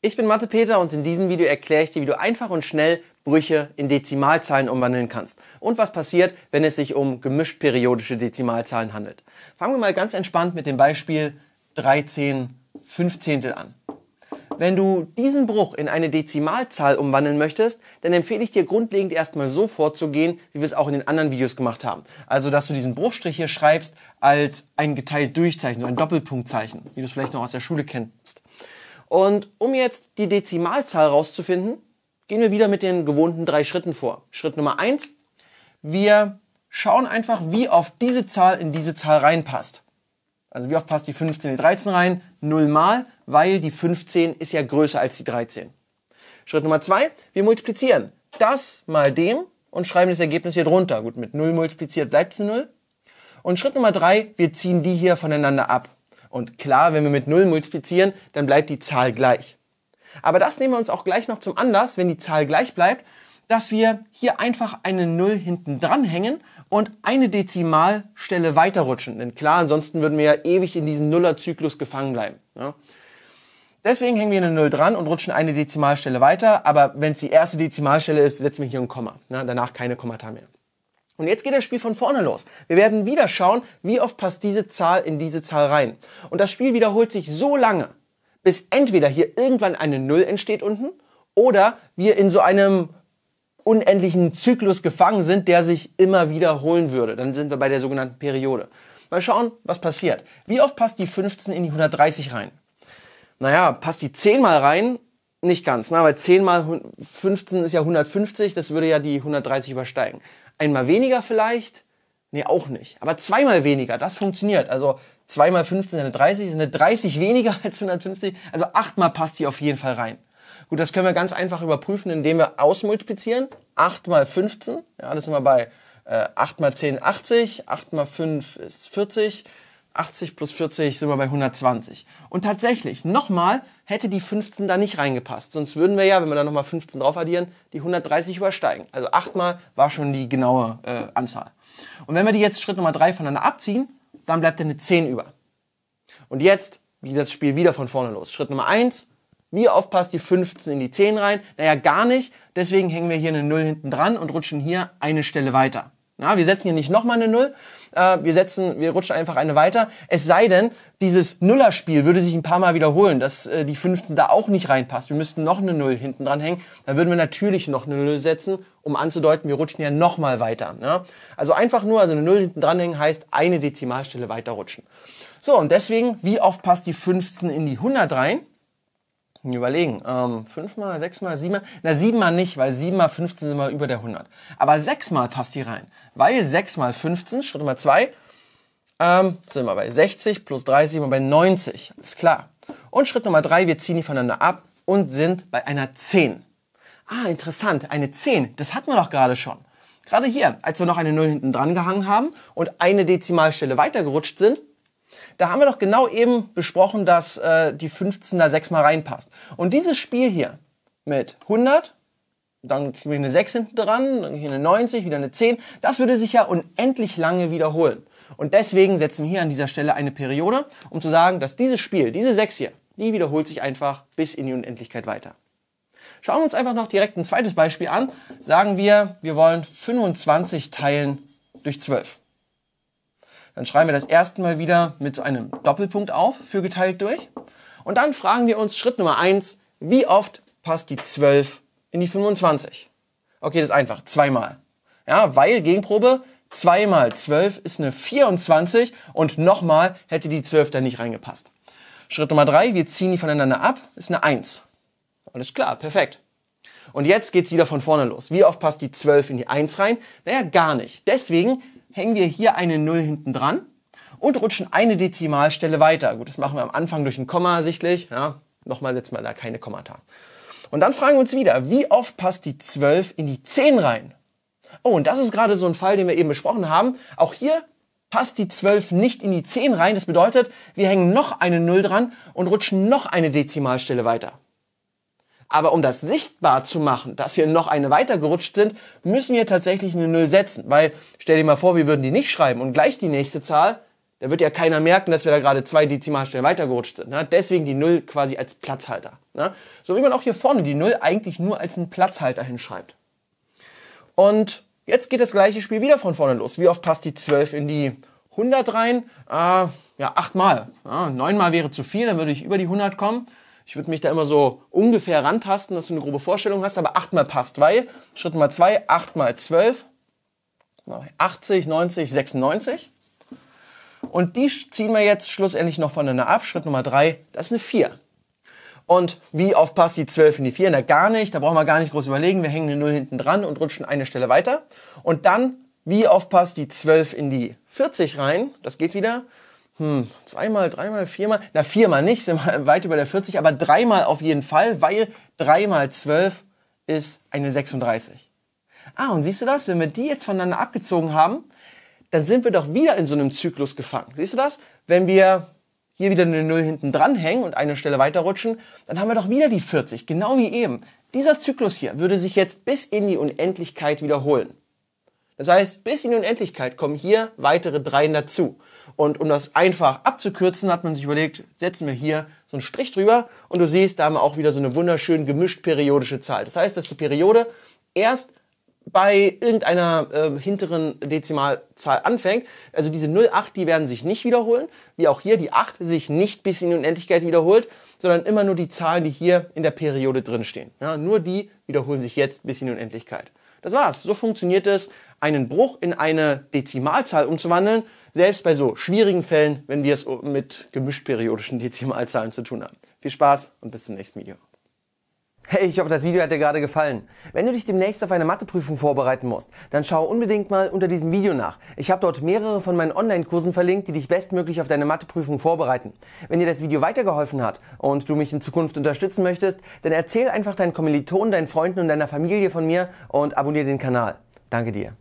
Ich bin Mathe Peter und in diesem Video erkläre ich dir, wie du einfach und schnell Brüche in Dezimalzahlen umwandeln kannst und was passiert, wenn es sich um gemischt periodische Dezimalzahlen handelt. Fangen wir mal ganz entspannt mit dem Beispiel 13 15 an. Wenn du diesen Bruch in eine Dezimalzahl umwandeln möchtest, dann empfehle ich dir grundlegend erstmal so vorzugehen, wie wir es auch in den anderen Videos gemacht haben. Also, dass du diesen Bruchstrich hier schreibst als ein geteilt Durchzeichen, so ein Doppelpunktzeichen, wie du es vielleicht noch aus der Schule kennst. Und um jetzt die Dezimalzahl rauszufinden, gehen wir wieder mit den gewohnten drei Schritten vor. Schritt Nummer eins: Wir schauen einfach, wie oft diese Zahl in diese Zahl reinpasst. Also wie oft passt die 15 in die 13 rein? Nullmal, weil die 15 ist ja größer als die 13. Schritt Nummer zwei: Wir multiplizieren das mal dem und schreiben das Ergebnis hier drunter. Gut, mit 0 multipliziert bleibt es 0. Und Schritt Nummer drei: wir ziehen die hier voneinander ab. Und klar, wenn wir mit 0 multiplizieren, dann bleibt die Zahl gleich. Aber das nehmen wir uns auch gleich noch zum Anlass, wenn die Zahl gleich bleibt, dass wir hier einfach eine 0 hinten dran hängen und eine Dezimalstelle weiterrutschen. Denn klar, ansonsten würden wir ja ewig in diesem Nullerzyklus gefangen bleiben. Ja? Deswegen hängen wir eine 0 dran und rutschen eine Dezimalstelle weiter. Aber wenn es die erste Dezimalstelle ist, setzen wir hier ein Komma. Ne? Danach keine Kommata mehr. Und jetzt geht das Spiel von vorne los. Wir werden wieder schauen, wie oft passt diese Zahl in diese Zahl rein. Und das Spiel wiederholt sich so lange, bis entweder hier irgendwann eine Null entsteht unten oder wir in so einem unendlichen Zyklus gefangen sind, der sich immer wiederholen würde. Dann sind wir bei der sogenannten Periode. Mal schauen, was passiert. Wie oft passt die 15 in die 130 rein? Naja, passt die 10 mal rein, nicht ganz, ne? weil 10 mal 15 ist ja 150, das würde ja die 130 übersteigen. Einmal weniger vielleicht? Nee, auch nicht. Aber zweimal weniger, das funktioniert. Also 2 mal 15 sind eine 30, sind eine 30 weniger als 150. Also 8 mal passt die auf jeden Fall rein. Gut, das können wir ganz einfach überprüfen, indem wir ausmultiplizieren. 8 mal 15, ja, das sind wir bei äh, 8 mal 10, 80, 8 mal 5 ist 40, 80 plus 40 sind wir bei 120. Und tatsächlich, nochmal, hätte die 15 da nicht reingepasst. Sonst würden wir ja, wenn wir da nochmal 15 drauf addieren, die 130 übersteigen. Also 8 mal war schon die genaue äh, Anzahl. Und wenn wir die jetzt Schritt Nummer 3 voneinander abziehen, dann bleibt eine 10 über. Und jetzt geht das Spiel wieder von vorne los. Schritt Nummer 1, wie oft passt die 15 in die 10 rein? Naja, gar nicht. Deswegen hängen wir hier eine 0 hinten dran und rutschen hier eine Stelle weiter. Na, wir setzen hier nicht nochmal eine Null. Äh, wir setzen, wir rutschen einfach eine weiter. Es sei denn, dieses Nullerspiel würde sich ein paar Mal wiederholen, dass äh, die 15 da auch nicht reinpasst. Wir müssten noch eine Null hinten dran hängen. Dann würden wir natürlich noch eine Null setzen, um anzudeuten, wir rutschen ja nochmal weiter. Ja? Ne? Also einfach nur, also eine Null hinten dran hängen heißt eine Dezimalstelle weiter rutschen. So, und deswegen, wie oft passt die 15 in die 100 rein? Überlegen. Ähm, fünfmal, sechsmal, siebenmal. Na, siebenmal nicht, weil siebenmal 15 sind wir über der 100. Aber sechsmal passt die rein. Weil sechsmal 15, Schritt Nummer zwei, ähm, sind wir bei 60 plus 30 sind wir bei 90. Ist klar. Und Schritt Nummer drei, wir ziehen die voneinander ab und sind bei einer 10. Ah, interessant. Eine 10. Das hatten wir doch gerade schon. Gerade hier, als wir noch eine 0 hinten dran gehangen haben und eine Dezimalstelle weitergerutscht sind, da haben wir doch genau eben besprochen, dass äh, die 15 da 6 mal reinpasst. Und dieses Spiel hier mit 100, dann kriegen wir eine 6 hinten dran, dann hier eine 90, wieder eine 10, das würde sich ja unendlich lange wiederholen. Und deswegen setzen wir hier an dieser Stelle eine Periode, um zu sagen, dass dieses Spiel, diese 6 hier, die wiederholt sich einfach bis in die Unendlichkeit weiter. Schauen wir uns einfach noch direkt ein zweites Beispiel an. Sagen wir, wir wollen 25 teilen durch 12. Dann schreiben wir das erste Mal wieder mit so einem Doppelpunkt auf für geteilt durch. Und dann fragen wir uns Schritt Nummer eins: wie oft passt die 12 in die 25? Okay, das ist einfach, zweimal. Ja, weil Gegenprobe, zweimal 12 ist eine 24 und nochmal hätte die 12 da nicht reingepasst. Schritt Nummer drei: wir ziehen die voneinander ab, ist eine 1. Alles klar, perfekt. Und jetzt geht's wieder von vorne los. Wie oft passt die 12 in die 1 rein? Naja, gar nicht. Deswegen hängen wir hier eine Null hinten dran und rutschen eine Dezimalstelle weiter. Gut, das machen wir am Anfang durch ein Komma sichtlich. Ja, nochmal setzen wir da keine Kommata. Und dann fragen wir uns wieder, wie oft passt die 12 in die 10 rein? Oh, und das ist gerade so ein Fall, den wir eben besprochen haben. Auch hier passt die 12 nicht in die 10 rein. Das bedeutet, wir hängen noch eine 0 dran und rutschen noch eine Dezimalstelle weiter. Aber um das sichtbar zu machen, dass wir noch eine weitergerutscht sind, müssen wir tatsächlich eine Null setzen. Weil, stell dir mal vor, wir würden die nicht schreiben und gleich die nächste Zahl, da wird ja keiner merken, dass wir da gerade zwei Dezimalstellen weitergerutscht sind. Ne? Deswegen die Null quasi als Platzhalter. Ne? So wie man auch hier vorne die Null eigentlich nur als einen Platzhalter hinschreibt. Und jetzt geht das gleiche Spiel wieder von vorne los. Wie oft passt die 12 in die 100 rein? Äh, ja, achtmal. Ja, ah, neunmal wäre zu viel, dann würde ich über die 100 kommen. Ich würde mich da immer so ungefähr rantasten, dass du eine grobe Vorstellung hast, aber 8 mal passt, weil Schritt mal 2, 8 mal 12, 80, 90, 96. Und die ziehen wir jetzt schlussendlich noch voneinander ab. Schritt Nummer 3, das ist eine 4. Und wie oft passt die 12 in die 4? Na, gar nicht. Da brauchen wir gar nicht groß überlegen. Wir hängen eine 0 hinten dran und rutschen eine Stelle weiter. Und dann, wie oft passt die 12 in die 40 rein? Das geht wieder hm, zweimal, dreimal, viermal, na viermal nicht, sind wir weit über der 40, aber dreimal auf jeden Fall, weil dreimal zwölf ist eine 36. Ah, und siehst du das? Wenn wir die jetzt voneinander abgezogen haben, dann sind wir doch wieder in so einem Zyklus gefangen. Siehst du das? Wenn wir hier wieder eine 0 hinten dranhängen und eine Stelle weiterrutschen, dann haben wir doch wieder die 40, genau wie eben. Dieser Zyklus hier würde sich jetzt bis in die Unendlichkeit wiederholen. Das heißt, bis in die Unendlichkeit kommen hier weitere 3 dazu. Und um das einfach abzukürzen, hat man sich überlegt, setzen wir hier so einen Strich drüber und du siehst, da haben wir auch wieder so eine wunderschön gemischt periodische Zahl. Das heißt, dass die Periode erst bei irgendeiner äh, hinteren Dezimalzahl anfängt. Also diese 0,8, die werden sich nicht wiederholen, wie auch hier die 8 sich nicht bis in die Unendlichkeit wiederholt, sondern immer nur die Zahlen, die hier in der Periode drinstehen. Ja, nur die wiederholen sich jetzt bis in die Unendlichkeit. Das war's. So funktioniert es, einen Bruch in eine Dezimalzahl umzuwandeln selbst bei so schwierigen Fällen, wenn wir es mit gemischt periodischen Dezimalzahlen zu tun haben. Viel Spaß und bis zum nächsten Video. Hey, ich hoffe, das Video hat dir gerade gefallen. Wenn du dich demnächst auf eine Matheprüfung vorbereiten musst, dann schau unbedingt mal unter diesem Video nach. Ich habe dort mehrere von meinen Online-Kursen verlinkt, die dich bestmöglich auf deine Matheprüfung vorbereiten. Wenn dir das Video weitergeholfen hat und du mich in Zukunft unterstützen möchtest, dann erzähl einfach deinen Kommilitonen, deinen Freunden und deiner Familie von mir und abonniere den Kanal. Danke dir.